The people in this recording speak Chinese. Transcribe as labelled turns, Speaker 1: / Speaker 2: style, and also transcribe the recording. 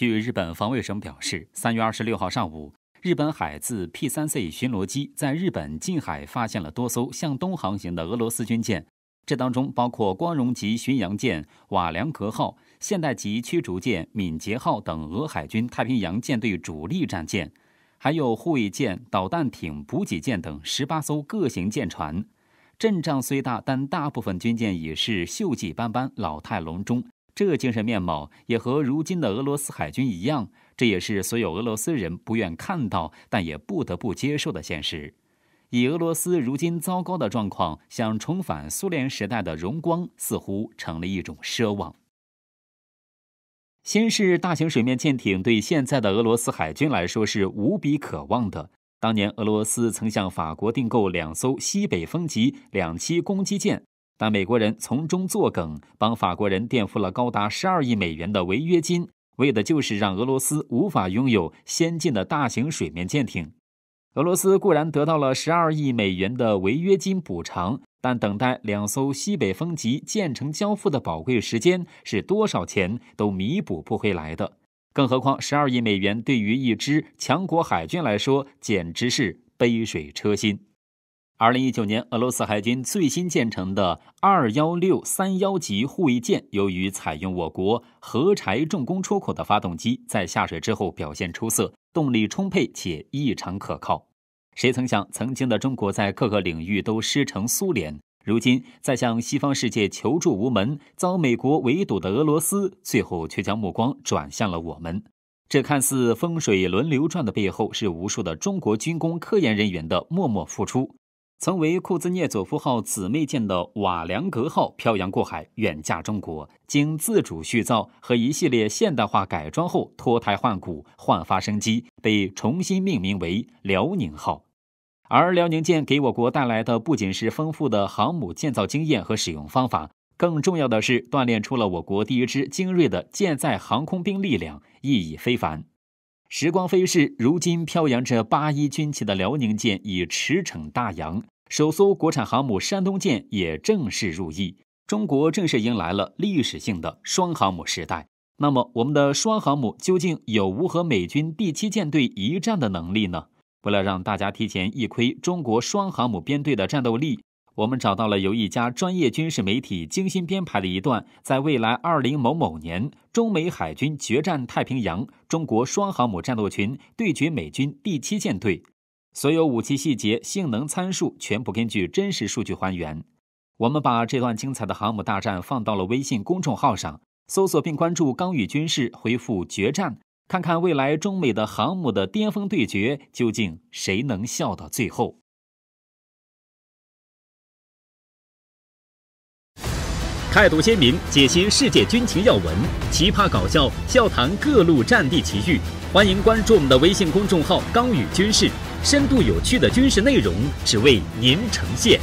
Speaker 1: 据日本防卫省表示，三月二十六号上午，日本海自 P 三 C 巡逻机在日本近海发现了多艘向东航行的俄罗斯军舰，这当中包括光荣级巡洋舰瓦良格号、现代级驱逐舰敏捷号等俄海军太平洋舰队主力战舰，还有护卫舰、导弹艇、补给舰等十八艘各型舰船。阵仗虽大，但大部分军舰已是锈迹斑斑、老态龙钟。这精神面貌也和如今的俄罗斯海军一样，这也是所有俄罗斯人不愿看到但也不得不接受的现实。以俄罗斯如今糟糕的状况，想重返苏联时代的荣光，似乎成了一种奢望。先是大型水面舰艇，对现在的俄罗斯海军来说是无比渴望的。当年俄罗斯曾向法国订购两艘西北风级两栖攻击舰。但美国人从中作梗，帮法国人垫付了高达十二亿美元的违约金，为的就是让俄罗斯无法拥有先进的大型水面舰艇。俄罗斯固然得到了十二亿美元的违约金补偿，但等待两艘西北风级建成交付的宝贵时间是多少钱都弥补不回来的。更何况十二亿美元对于一支强国海军来说，简直是杯水车薪。二零一九年，俄罗斯海军最新建成的二幺六三幺级护卫舰，由于采用我国核柴重工出口的发动机，在下水之后表现出色，动力充沛且异常可靠。谁曾想，曾经的中国在各个领域都师承苏联，如今在向西方世界求助无门、遭美国围堵的俄罗斯，最后却将目光转向了我们。这看似风水轮流转的背后，是无数的中国军工科研人员的默默付出。曾为库兹涅佐夫号姊妹舰的瓦良格号漂洋过海远嫁中国，经自主续造和一系列现代化改装后脱胎换骨焕发生机，被重新命名为辽宁号。而辽宁舰给我国带来的不仅是丰富的航母建造经验和使用方法，更重要的是锻炼出了我国第一支精锐的舰载航空兵力量，意义非凡。时光飞逝，如今飘扬着八一军旗的辽宁舰已驰骋大洋，首艘国产航母山东舰也正式入役，中国正式迎来了历史性的双航母时代。那么，我们的双航母究竟有无和美军第七舰队一战的能力呢？为了让大家提前一窥中国双航母编队的战斗力。我们找到了由一家专业军事媒体精心编排的一段，在未来二零某某年，中美海军决战太平洋，中国双航母战斗群对决美军第七舰队，所有武器细节、性能参数全部根据真实数据还原。我们把这段精彩的航母大战放到了微信公众号上，搜索并关注“刚宇军事”，回复“决战”，看看未来中美的航母的巅峰对决究竟谁能笑到最后。态度鲜明，解析世界军情要闻，奇葩搞笑，笑谈各路战地奇遇。欢迎关注我们的微信公众号“刚与军事”，深度有趣的军事内容，只为您呈现。